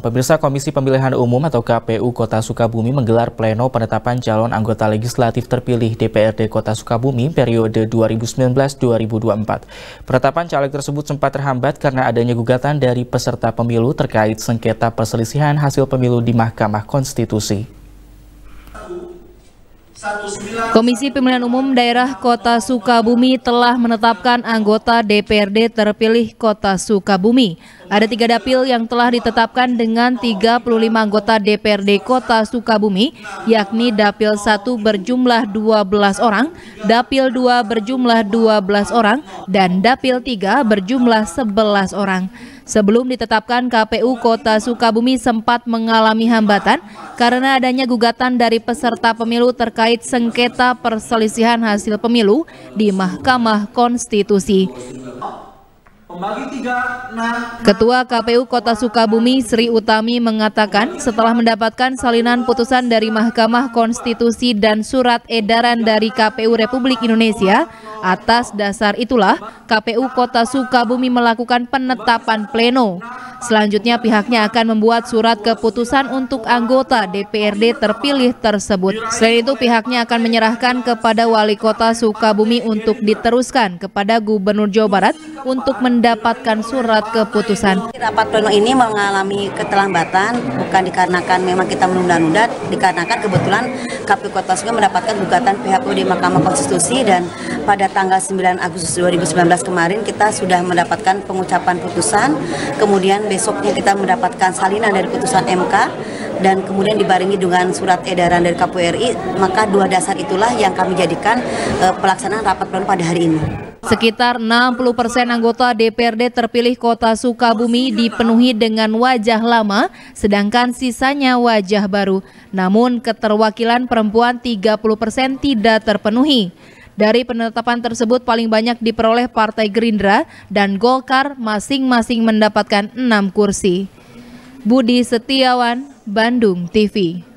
Pemirsa Komisi Pemilihan Umum atau KPU Kota Sukabumi menggelar pleno penetapan calon anggota legislatif terpilih DPRD Kota Sukabumi periode 2019-2024. Penetapan caleg tersebut sempat terhambat karena adanya gugatan dari peserta pemilu terkait sengketa perselisihan hasil pemilu di Mahkamah Konstitusi. Komisi Pemilihan Umum Daerah Kota Sukabumi telah menetapkan anggota DPRD terpilih Kota Sukabumi. Ada tiga dapil yang telah ditetapkan dengan 35 anggota DPRD Kota Sukabumi, yakni Dapil 1 berjumlah 12 orang, Dapil 2 berjumlah 12 orang, dan Dapil 3 berjumlah 11 orang. Sebelum ditetapkan KPU Kota Sukabumi sempat mengalami hambatan karena adanya gugatan dari peserta pemilu terkait sengketa perselisihan hasil pemilu di Mahkamah Konstitusi. Ketua KPU Kota Sukabumi Sri Utami mengatakan setelah mendapatkan salinan putusan dari Mahkamah Konstitusi dan surat edaran dari KPU Republik Indonesia, Atas dasar itulah, KPU Kota Sukabumi melakukan penetapan pleno. Selanjutnya pihaknya akan membuat surat keputusan untuk anggota DPRD terpilih tersebut. Selain itu pihaknya akan menyerahkan kepada Wali Kota Sukabumi untuk diteruskan kepada Gubernur Jawa Barat untuk mendapatkan surat keputusan. Rapat pleno ini mengalami keterlambatan bukan dikarenakan memang kita menunda-nunda, dikarenakan kebetulan KPU Kota Sukabumi mendapatkan gugatan PHPU di Mahkamah Konstitusi dan pada tanggal 9 Agustus 2019 kemarin kita sudah mendapatkan pengucapan putusan kemudian besoknya kita mendapatkan salinan dari putusan MK dan kemudian dibarengi dengan surat edaran dari KPU RI, maka dua dasar itulah yang kami jadikan uh, pelaksanaan rapat pleno pada hari ini. Sekitar 60 persen anggota DPRD terpilih kota Sukabumi dipenuhi dengan wajah lama, sedangkan sisanya wajah baru. Namun keterwakilan perempuan 30 persen tidak terpenuhi. Dari penetapan tersebut paling banyak diperoleh Partai Gerindra dan Golkar masing-masing mendapatkan enam kursi. Budi Setiawan, Bandung TV.